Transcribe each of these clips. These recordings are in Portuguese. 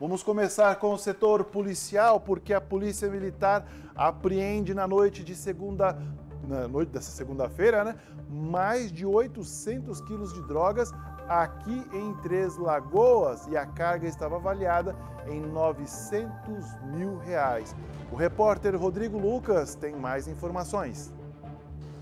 Vamos começar com o setor policial, porque a Polícia Militar apreende na noite de segunda na noite dessa segunda-feira, né, mais de 800 quilos de drogas aqui em Três Lagoas e a carga estava avaliada em 900 mil reais. O repórter Rodrigo Lucas tem mais informações.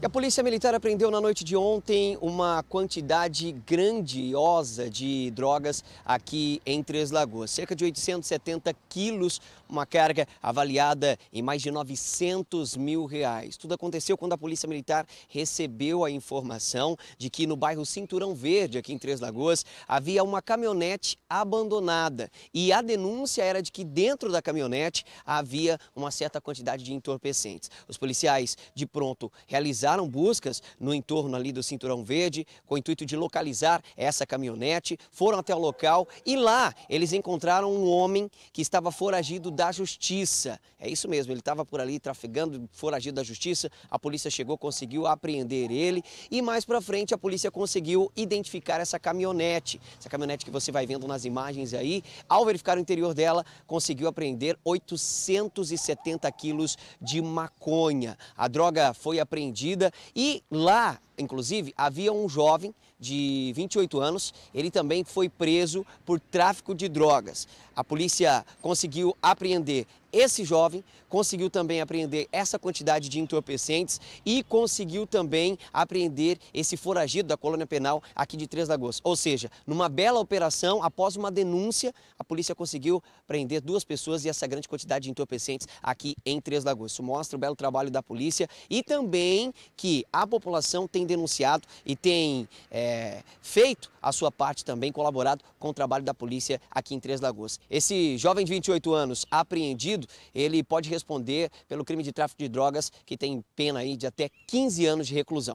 E a Polícia Militar apreendeu na noite de ontem uma quantidade grandiosa de drogas aqui em Três Lagoas, cerca de 870 quilos, uma carga avaliada em mais de 900 mil reais. Tudo aconteceu quando a Polícia Militar recebeu a informação de que no bairro Cinturão Verde, aqui em Três Lagoas, havia uma caminhonete abandonada e a denúncia era de que dentro da caminhonete havia uma certa quantidade de entorpecentes. Os policiais de pronto realizaram realizaram buscas no entorno ali do Cinturão Verde, com o intuito de localizar essa caminhonete, foram até o local e lá eles encontraram um homem que estava foragido da justiça. É isso mesmo, ele estava por ali trafegando, foragido da justiça. A polícia chegou, conseguiu apreender ele e mais para frente a polícia conseguiu identificar essa caminhonete. Essa caminhonete que você vai vendo nas imagens aí, ao verificar o interior dela, conseguiu apreender 870 quilos de maconha. A droga foi apreendida vida. E lá, inclusive, havia um jovem de 28 anos, ele também foi preso por tráfico de drogas. A polícia conseguiu apreender esse jovem conseguiu também apreender essa quantidade de entorpecentes e conseguiu também apreender esse foragido da colônia penal aqui de Três Lagoas. Ou seja, numa bela operação, após uma denúncia, a polícia conseguiu prender duas pessoas e essa grande quantidade de entorpecentes aqui em Três Lagoas. Isso mostra o belo trabalho da polícia e também que a população tem denunciado e tem é, feito a sua parte também, colaborado com o trabalho da polícia aqui em Três Lagoas. Esse jovem de 28 anos apreendido ele pode responder pelo crime de tráfico de drogas, que tem pena aí de até 15 anos de reclusão.